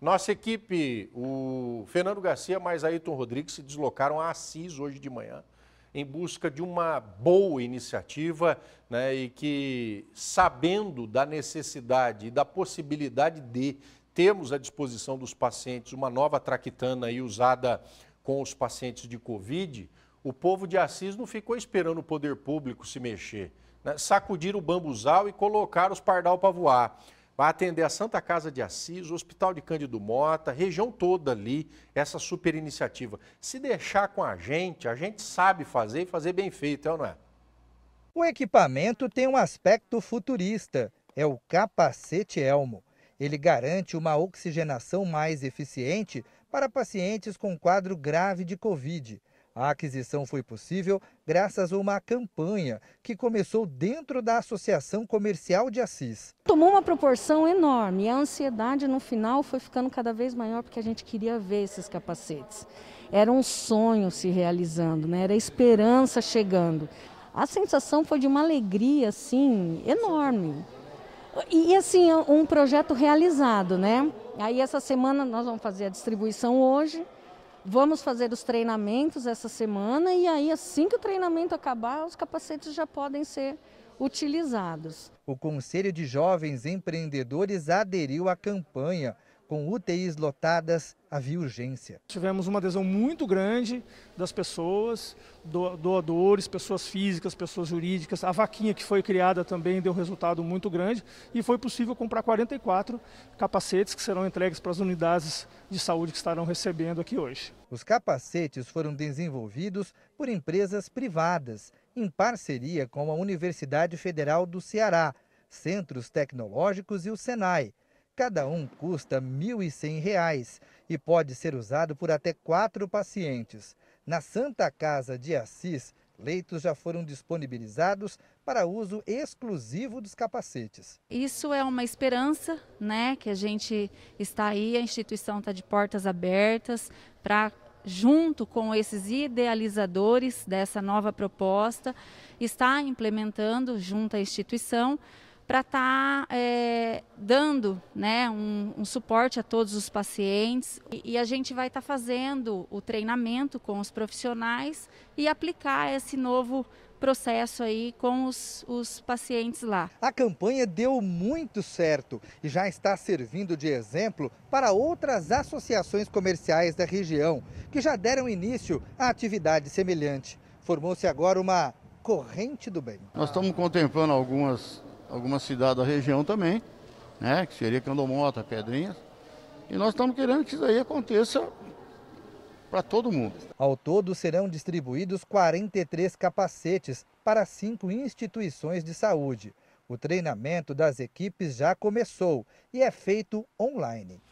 Nossa equipe, o Fernando Garcia mais Ayrton Rodrigues se deslocaram a Assis hoje de manhã em busca de uma boa iniciativa né, e que, sabendo da necessidade e da possibilidade de termos à disposição dos pacientes uma nova traquitana aí usada com os pacientes de Covid, o povo de Assis não ficou esperando o poder público se mexer. Né? Sacudir o bambuzal e colocar os pardal para voar. Vai atender a Santa Casa de Assis, o Hospital de Cândido Mota, região toda ali, essa super iniciativa. Se deixar com a gente, a gente sabe fazer e fazer bem feito, é ou não é? O equipamento tem um aspecto futurista, é o capacete elmo. Ele garante uma oxigenação mais eficiente para pacientes com quadro grave de Covid. A aquisição foi possível graças a uma campanha que começou dentro da Associação Comercial de Assis. Tomou uma proporção enorme e a ansiedade no final foi ficando cada vez maior porque a gente queria ver esses capacetes. Era um sonho se realizando, né? era esperança chegando. A sensação foi de uma alegria assim enorme. E assim, um projeto realizado, né? Aí essa semana nós vamos fazer a distribuição hoje. Vamos fazer os treinamentos essa semana e aí assim que o treinamento acabar, os capacetes já podem ser utilizados. O Conselho de Jovens Empreendedores aderiu à campanha com UTIs lotadas, havia urgência. Tivemos uma adesão muito grande das pessoas, doadores, pessoas físicas, pessoas jurídicas. A vaquinha que foi criada também deu um resultado muito grande e foi possível comprar 44 capacetes que serão entregues para as unidades de saúde que estarão recebendo aqui hoje. Os capacetes foram desenvolvidos por empresas privadas, em parceria com a Universidade Federal do Ceará, Centros Tecnológicos e o Senai Cada um custa R$ 1.100 e pode ser usado por até quatro pacientes. Na Santa Casa de Assis, leitos já foram disponibilizados para uso exclusivo dos capacetes. Isso é uma esperança, né? Que a gente está aí, a instituição está de portas abertas para junto com esses idealizadores dessa nova proposta, está implementando junto à instituição para estar tá, é, dando né, um, um, suporte a todos os pacientes. E, e a gente vai estar tá fazendo o treinamento com os profissionais e aplicar esse novo processo aí com os, os pacientes lá. A campanha deu muito certo e já está servindo de exemplo para outras associações comerciais da região, que já deram início a atividade semelhante. Formou-se agora uma corrente do bem. Nós estamos contemplando algumas algumas cidades da região também, né? Que seria Candomota, Pedrinhas. E nós estamos querendo que isso aí aconteça para todo mundo. Ao todo, serão distribuídos 43 capacetes para cinco instituições de saúde. O treinamento das equipes já começou e é feito online.